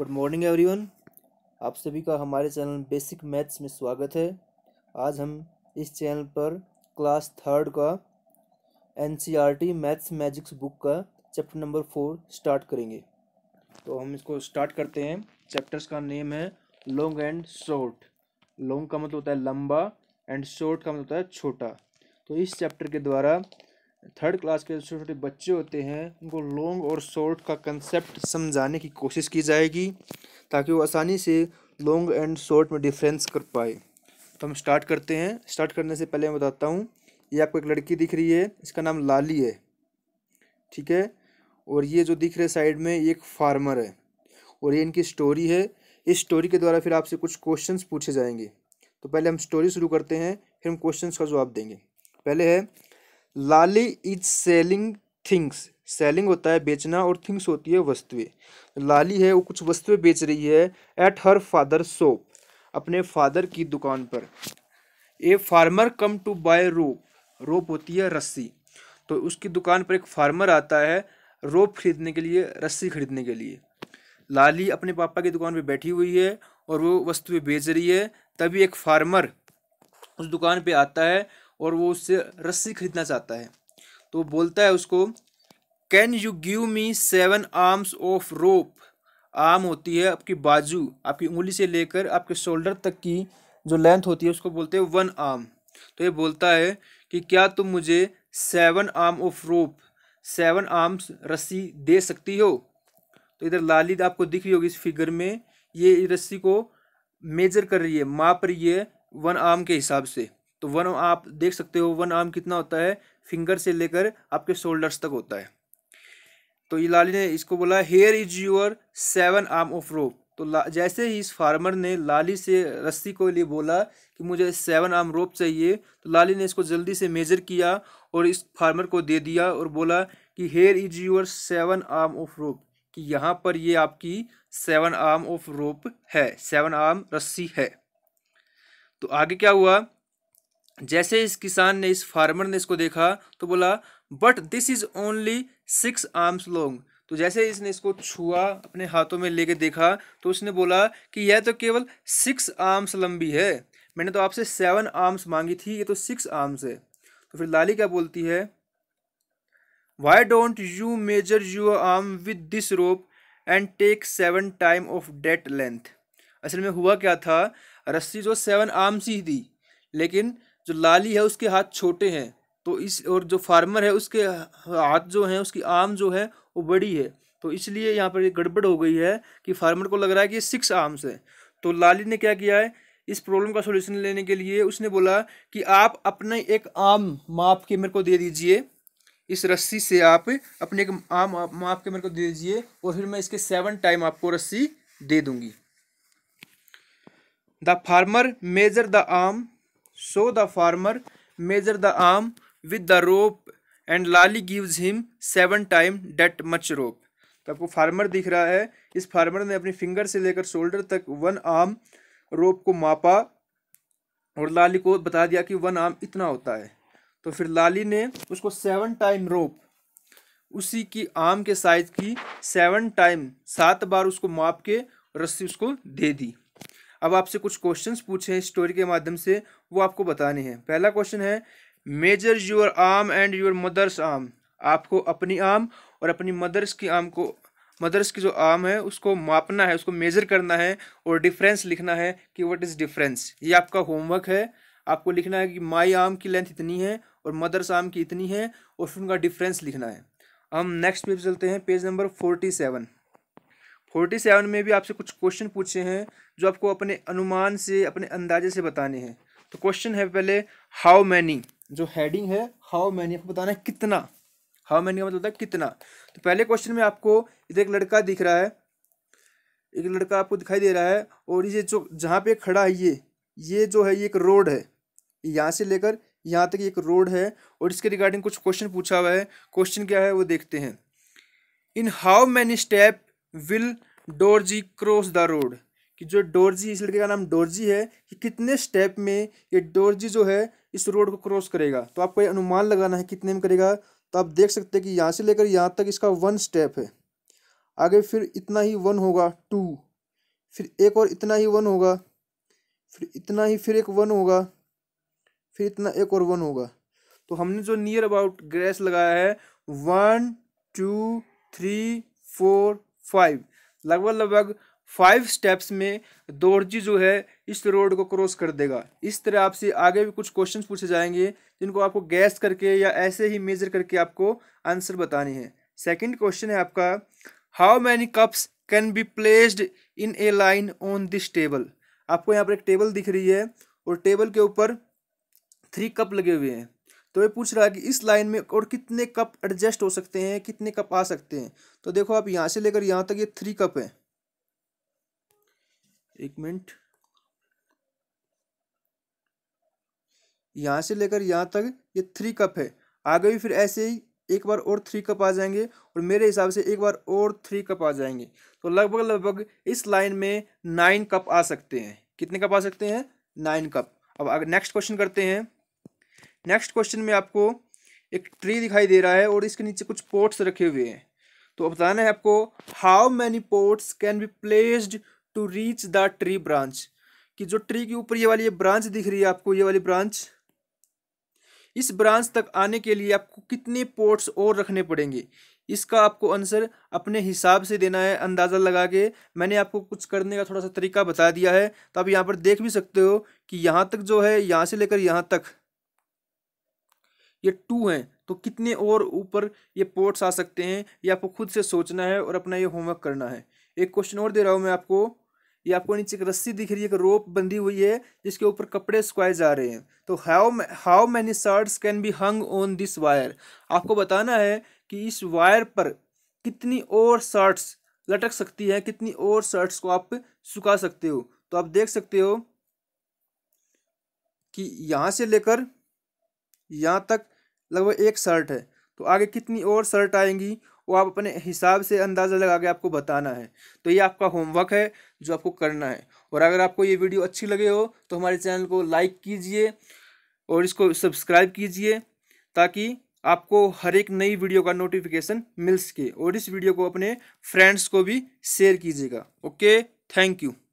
Good morning everyone आप सभी का हमारे चैनल बेसिक मैथ्स में स्वागत है आज हम इस चैनल पर क्लास थर्ड का एनसीईआरटी मैथ्स मैजिक्स बुक का चैप्टर नंबर फोर स्टार्ट करेंगे तो हम इसको स्टार्ट करते हैं चैप्टर्स का नेम है लॉन्ग एंड शॉर्ट लॉन्ग का मतलब होता है लंबा एंड शॉर्ट का मतलब होता है छोटा तो इस चैप्टर के द्वारा थर्ड क्लास के छोटे छोटे बच्चे होते हैं उनको लॉन्ग और शॉर्ट का कंसेप्ट समझाने की कोशिश की जाएगी ताकि वो आसानी से लॉन्ग एंड शॉर्ट में डिफरेंस कर पाए तो हम स्टार्ट करते हैं स्टार्ट करने से पहले मैं बताता हूँ ये आपको एक लड़की दिख रही है इसका नाम लाली है ठीक है और ये जो दिख रहे साइड में ये एक फार्मर है और ये इनकी स्टोरी है इस स्टोरी के द्वारा फिर आपसे कुछ क्वेश्चन पूछे जाएंगे तो पहले हम स्टोरी शुरू करते हैं फिर हम क्वेश्चन का जवाब देंगे पहले है Lali is selling things selling होता है बेचना और थिंग्स होती है वस्तुएं लाली है वो कुछ वस्तुएं बेच रही है एट हर फादर शॉप अपने फादर की दुकान पर a farmer come to buy rope rope होती है रस्सी तो उसकी दुकान पर एक फार्मर आता है रोप खरीदने के लिए रस्सी खरीदने के लिए लाली अपने पापा की दुकान पर बैठी हुई है और वो वस्तुएं बेच रही है तभी एक फार्मर उस दुकान पे आता है और वो उससे रस्सी खरीदना चाहता है तो बोलता है उसको can you give me seven arms of rope arm होती है आपकी बाजू आपकी उंगली से लेकर आपके शोल्डर तक की जो लेंथ होती है उसको बोलते हैं वन आर्म तो ये बोलता है कि क्या तुम मुझे seven arm of rope seven arms रस्सी दे सकती हो तो इधर लाली आपको दिख रही होगी इस फिगर में ये रस्सी को मेजर कर रही है माप रही है वन आर्म के हिसाब से तो वन आप देख सकते हो वन आर्म कितना होता है फिंगर से लेकर आपके शोल्डर्स तक होता है तो ये लाली ने इसको बोला here is your seven arm of rope तो जैसे ही इस फार्मर ने लाली से रस्सी को लिए बोला कि मुझे सेवन आर्म रोप चाहिए तो लाली ने इसको जल्दी से मेजर किया और इस फार्मर को दे दिया और बोला कि here is your seven arm of rope कि यहाँ पर ये आपकी सेवन आर्म ऑफ रोप है सेवन आर्म रस्सी है तो आगे क्या हुआ जैसे इस किसान ने इस फार्मर ने इसको देखा तो बोला but this is only six arms long तो जैसे इसने इसको छुआ अपने हाथों में लेके देखा तो उसने बोला कि यह तो केवल सिक्स आर्म्स लंबी है मैंने तो आपसे सेवन आर्म्स मांगी थी ये तो सिक्स आर्म्स है तो फिर लाली क्या बोलती है why don't you measure your arm with this rope and take seven time of that length असल में हुआ क्या था रस्सी जो तो सेवन आर्म्स ही थी लेकिन जो लाली है उसके हाथ छोटे हैं तो इस और जो फार्मर है उसके हाथ जो हैं उसकी आम जो है वो बड़ी है तो इसलिए यहाँ पर ये गड़बड़ हो गई है कि फार्मर को लग रहा है कि सिक्स आर्म्स है तो लाली ने क्या किया है इस प्रॉब्लम का सोल्यूशन लेने के लिए उसने बोला कि आप अपने एक आम माप के मेरे को दे दीजिए इस रस्सी से आप अपने एक आम माप के मेरे को दे दीजिए और फिर मैं इसके सेवन टाइम आपको रस्सी दे दूंगी the farmer measure the arm So the farmer measure the arm with the rope and Lali gives him seven time that much rope. तो आपको फार्मर दिख रहा है इस फार्मर ने अपनी फिंगर से लेकर शोल्डर तक वन आर्म रोप को मापा और लाली को बता दिया कि वन आर्म इतना होता है तो फिर लाली ने उसको सेवन टाइम रोप उसी की आम के साइज की सेवन टाइम सात बार उसको माप के रस्सी उसको दे दी अब आपसे कुछ क्वेश्चंस पूछे हैं स्टोरी के माध्यम से वो आपको बताने हैं पहला क्वेश्चन है measure your arm and your mother's arm आपको अपनी आर्म और अपनी मदर्स की आर्म को मदर्स की जो आर्म है उसको मापना है उसको मेजर करना है और डिफरेंस लिखना है कि वट इज़ डिफरेंस ये आपका होमवर्क है आपको लिखना है कि माई आर्म की लेंथ इतनी है और मदर्स आर्म की इतनी है और फिर उनका डिफरेंस लिखना है हम नेक्स्ट पेज चलते हैं page number forty seven forty seven में भी आपसे कुछ क्वेश्चन पूछे हैं जो आपको अपने अनुमान से अपने अंदाजे से बताने हैं तो क्वेश्चन है पहले हाउ मैनी जो हैडिंग है हाउ मैनी आपको बताना है कितना हाउ मैनी का मतलब होता है कितना तो पहले क्वेश्चन में आपको इधर एक लड़का दिख रहा है एक लड़का आपको दिखाई दे रहा है और ये जो जहाँ पे खड़ा है ये ये जो है ये एक रोड है यहाँ से लेकर यहाँ तक एक रोड है और इसके रिगार्डिंग कुछ क्वेश्चन पूछा हुआ है क्वेश्चन क्या है वो देखते हैं in how many step will Dorji cross the road कि जो डोरजी इस लड़के का नाम डोरजी है कि कितने स्टेप में ये डोरजी जो है इस रोड को क्रॉस करेगा तो आपको अनुमान लगाना है कितने में करेगा तो आप देख सकते हैं कि यहाँ से लेकर यहाँ तक इसका वन स्टेप है आगे फिर इतना ही वन होगा टू फिर एक और इतना ही वन होगा फिर इतना ही फिर एक वन होगा फिर इतना एक और वन होगा तो हमने जो नियर अबाउट ग्रेस लगाया है one two three four five लगभग लगभग फाइव स्टेप्स में दोर्जी जो है इस रोड को क्रॉस कर देगा इस तरह आपसे आगे भी कुछ क्वेश्चन पूछे जाएंगे जिनको आपको गैस करके या ऐसे ही मेजर करके आपको आंसर बतानी है सेकंड क्वेश्चन है आपका how many cups can be placed in a line on this table आपको यहाँ पर एक टेबल दिख रही है और टेबल के ऊपर थ्री कप लगे हुए हैं तो ये पूछ रहा है कि इस लाइन में और कितने कप एडजस्ट हो सकते हैं कितने कप आ सकते हैं तो देखो आप यहाँ से लेकर यहाँ तक ये थ्री कप है एक मिनट यहाँ से लेकर यहाँ तक ये थ्री कप है आगे भी फिर ऐसे ही एक बार और थ्री कप आ जाएंगे और मेरे हिसाब से एक बार और थ्री कप आ जाएंगे तो लगभग लगभग इस लाइन में नाइन कप आ सकते हैं कितने कप आ सकते हैं नाइन कप अब अगर नेक्स्ट क्वेश्चन करते हैं नेक्स्ट क्वेश्चन में आपको एक ट्री दिखाई दे रहा है और इसके नीचे कुछ पोर्ट्स रखे हुए हैं तो बताना है आपको how many pots can be placed to reach the tree branch कि जो ट्री के ऊपर ये वाली ये ब्रांच दिख रही है आपको ये वाली ब्रांच इस ब्रांच तक आने के लिए आपको कितने पोर्ट्स और रखने पड़ेंगे इसका आपको आंसर अपने हिसाब से देना है अंदाज़ा लगा के मैंने आपको कुछ करने का थोड़ा सा तरीका बता दिया है तो आप यहाँ पर देख भी सकते हो कि यहाँ तक जो है यहाँ से लेकर यहाँ तक ये टू हैं तो कितने और ऊपर ये पोर्ट्स आ सकते हैं ये आपको खुद से सोचना है और अपना ये होमवर्क करना है एक क्वेश्चन और दे रहा हूँ मैं आपको ये आपको नीचे एक रस्सी दिख रही है एक रोप बंधी हुई है जिसके ऊपर कपड़े सुखाए जा रहे हैं तो how how many shirts can be hung on this wire आपको बताना है कि इस वायर पर कितनी और शर्ट्स लटक सकती है कितनी और शर्ट्स को आप सुखा सकते हो तो आप देख सकते हो कि यहाँ से लेकर यहाँ तक लगभग एक शर्ट है तो आगे कितनी और शर्ट आएंगी वो आप अपने हिसाब से अंदाज़ा लगा के आपको बताना है तो ये आपका होमवर्क है जो आपको करना है और अगर आपको ये वीडियो अच्छी लगे हो तो हमारे चैनल को लाइक कीजिए और इसको सब्सक्राइब कीजिए ताकि आपको हर एक नई वीडियो का नोटिफिकेशन मिल सके और इस वीडियो को अपने फ्रेंड्स को भी शेयर कीजिएगा ओके थैंक यू